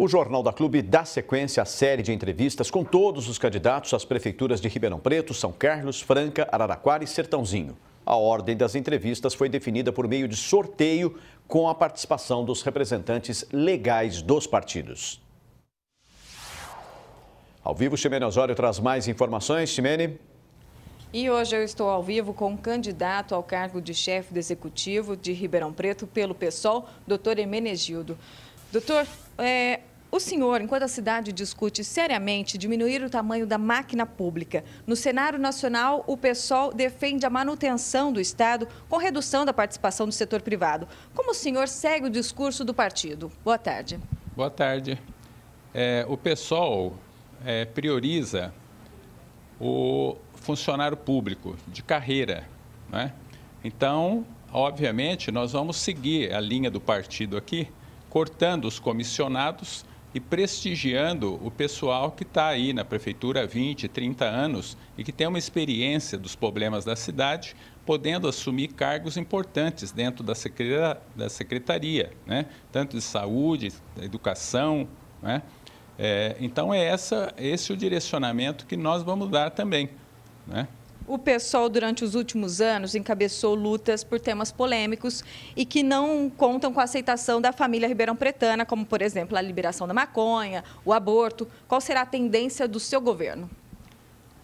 O Jornal da Clube dá sequência à série de entrevistas com todos os candidatos às prefeituras de Ribeirão Preto, São Carlos, Franca, Araraquara e Sertãozinho. A ordem das entrevistas foi definida por meio de sorteio com a participação dos representantes legais dos partidos. Ao vivo, Ximene Osório traz mais informações. Ximene. E hoje eu estou ao vivo com um candidato ao cargo de chefe do executivo de Ribeirão Preto pelo PSOL, doutor Emenegildo. Doutor, é, o senhor, enquanto a cidade discute seriamente diminuir o tamanho da máquina pública, no cenário nacional, o PSOL defende a manutenção do Estado com redução da participação do setor privado. Como o senhor segue o discurso do partido? Boa tarde. Boa tarde. É, o PSOL é, prioriza o funcionário público de carreira. Né? Então, obviamente, nós vamos seguir a linha do partido aqui, cortando os comissionados e prestigiando o pessoal que está aí na prefeitura há 20, 30 anos e que tem uma experiência dos problemas da cidade, podendo assumir cargos importantes dentro da, secretaria, da secretaria né? tanto de saúde, educação. Né? É, então, é essa, esse é o direcionamento que nós vamos dar também. Né? o PSOL, durante os últimos anos, encabeçou lutas por temas polêmicos e que não contam com a aceitação da família Ribeirão Pretana, como, por exemplo, a liberação da maconha, o aborto. Qual será a tendência do seu governo?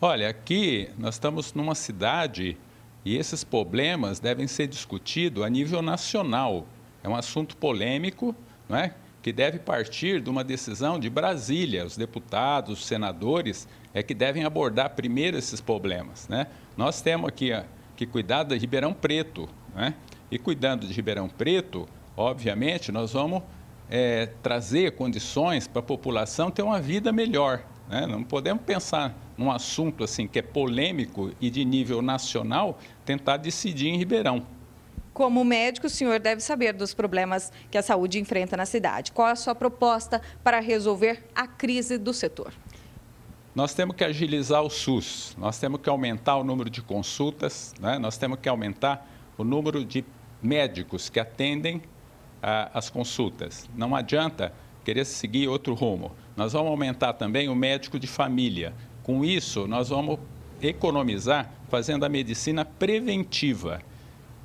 Olha, aqui nós estamos numa cidade e esses problemas devem ser discutidos a nível nacional. É um assunto polêmico, não é? que deve partir de uma decisão de Brasília. Os deputados, os senadores é que devem abordar primeiro esses problemas. Né? Nós temos aqui que cuidar de Ribeirão Preto. Né? E cuidando de Ribeirão Preto, obviamente, nós vamos é, trazer condições para a população ter uma vida melhor. Né? Não podemos pensar num assunto assim que é polêmico e de nível nacional tentar decidir em Ribeirão. Como médico, o senhor deve saber dos problemas que a saúde enfrenta na cidade. Qual a sua proposta para resolver a crise do setor? Nós temos que agilizar o SUS, nós temos que aumentar o número de consultas, né? nós temos que aumentar o número de médicos que atendem ah, as consultas. Não adianta querer seguir outro rumo. Nós vamos aumentar também o médico de família. Com isso, nós vamos economizar fazendo a medicina preventiva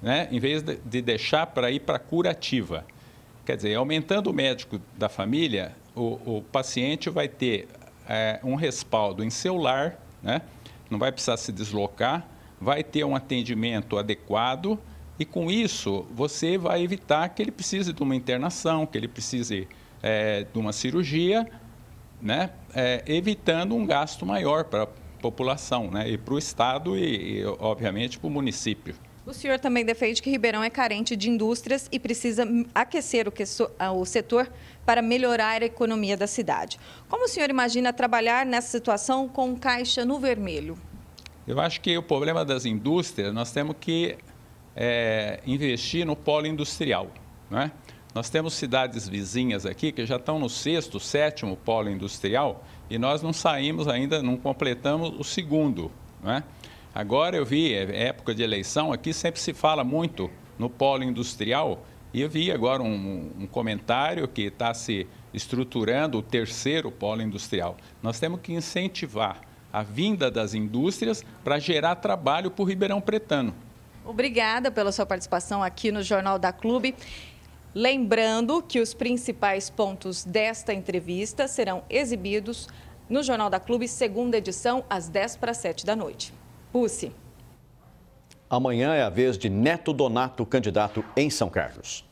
né? em vez de deixar para ir para curativa. Quer dizer, aumentando o médico da família, o, o paciente vai ter é, um respaldo em seu lar, né? não vai precisar se deslocar, vai ter um atendimento adequado e com isso você vai evitar que ele precise de uma internação, que ele precise é, de uma cirurgia, né? É, evitando um gasto maior para a população né? e para o Estado e, e obviamente, para o município. O senhor também defende que Ribeirão é carente de indústrias e precisa aquecer o, setor para melhorar a economia da cidade. Como o senhor imagina trabalhar nessa situação com caixa no vermelho? Eu acho que o problema das indústrias, nós temos que é, investir no polo industrial. Né? Nós temos cidades vizinhas aqui que já estão no sexto, sétimo polo industrial e nós não saímos ainda, não completamos o segundo. Né? Agora eu vi, é época de eleição, aqui sempre se fala muito no polo industrial, e eu vi agora um, um comentário que está se estruturando o terceiro polo industrial. Nós temos que incentivar a vinda das indústrias para gerar trabalho para o Ribeirão Pretano. Obrigada pela sua participação aqui no Jornal da Clube. Lembrando que os principais pontos desta entrevista serão exibidos no Jornal da Clube, segunda edição, às 10 para 7 da noite. Pucci. Amanhã é a vez de Neto Donato, candidato em São Carlos.